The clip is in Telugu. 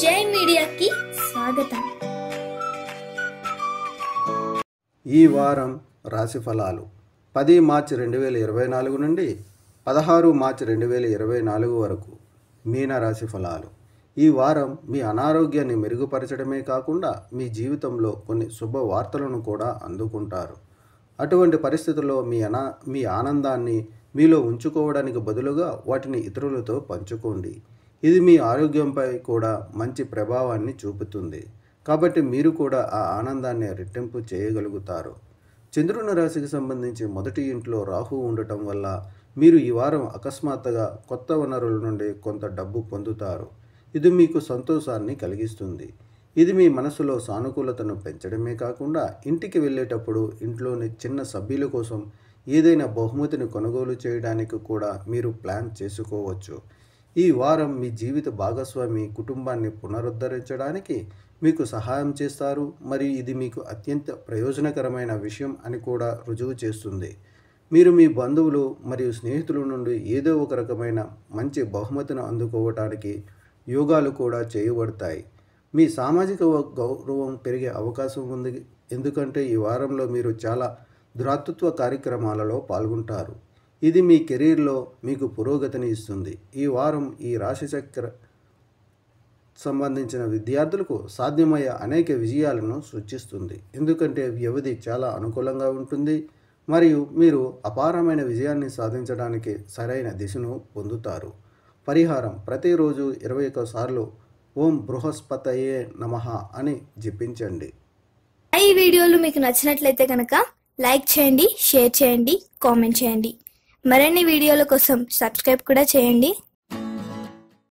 జై మీడియాకి స్వాగతం ఈ వారం రాశి ఫలాలు పది మార్చి రెండు వేల ఇరవై నాలుగు నుండి పదహారు మార్చి రెండు వేల ఇరవై నాలుగు వరకు మీన రాశి ఫలాలు ఈ వారం మీ అనారోగ్యాన్ని మెరుగుపరచడమే కాకుండా మీ జీవితంలో కొన్ని శుభవార్తలను కూడా అందుకుంటారు అటువంటి పరిస్థితుల్లో మీ అనా మీ ఆనందాన్ని మీలో ఉంచుకోవడానికి బదులుగా వాటిని ఇతరులతో పంచుకోండి ఇది మీ ఆరోగ్యంపై కూడా మంచి ప్రభావాన్ని చూపుతుంది కాబట్టి మీరు కూడా ఆ ఆనందాన్ని రెట్టింపు చేయగలుగుతారు చంద్రుని రాశికి సంబంధించి మొదటి ఇంట్లో రాహు ఉండటం వల్ల మీరు ఈ వారం అకస్మాత్తుగా కొత్త వనరుల నుండి కొంత డబ్బు పొందుతారు ఇది మీకు సంతోషాన్ని కలిగిస్తుంది ఇది మీ మనసులో సానుకూలతను పెంచడమే కాకుండా ఇంటికి వెళ్ళేటప్పుడు ఇంట్లోని చిన్న సభ్యుల కోసం ఏదైనా బహుమతిని కొనుగోలు చేయడానికి కూడా మీరు ప్లాన్ చేసుకోవచ్చు ఈ వారం మీ జీవిత భాగస్వామి కుటుంబాన్ని పునరుద్ధరించడానికి మీకు సహాయం చేస్తారు మరియు ఇది మీకు అత్యంత ప్రయోజనకరమైన విషయం అని కూడా రుజువు చేస్తుంది మీరు మీ బంధువులు మరియు స్నేహితుల నుండి ఏదో ఒక రకమైన మంచి బహుమతిని అందుకోవటానికి యోగాలు కూడా చేయబడతాయి మీ సామాజిక గౌరవం పెరిగే అవకాశం ఉంది ఎందుకంటే ఈ వారంలో మీరు చాలా ధ్రాతృత్వ కార్యక్రమాలలో పాల్గొంటారు ఇది మీ కెరీర్లో మీకు పురోగతిని ఇస్తుంది ఈ వారం ఈ రాశిచక్ర సంబంధించిన విద్యార్థులకు సాధ్యమయ్యే అనేక విజయాలను సూచిస్తుంది ఎందుకంటే వ్యవధి చాలా అనుకూలంగా ఉంటుంది మరియు మీరు అపారమైన విజయాన్ని సాధించడానికి సరైన దిశను పొందుతారు పరిహారం ప్రతిరోజు ఇరవై ఒక్క సార్లు ఓం బృహస్పతయే నమ అని జపించండి ఈ వీడియోలు మీకు నచ్చినట్లయితే కనుక లైక్ చేయండి షేర్ చేయండి కామెంట్ చేయండి మరిన్ని వీడియోల కోసం సబ్స్క్రైబ్ కూడా చేయండి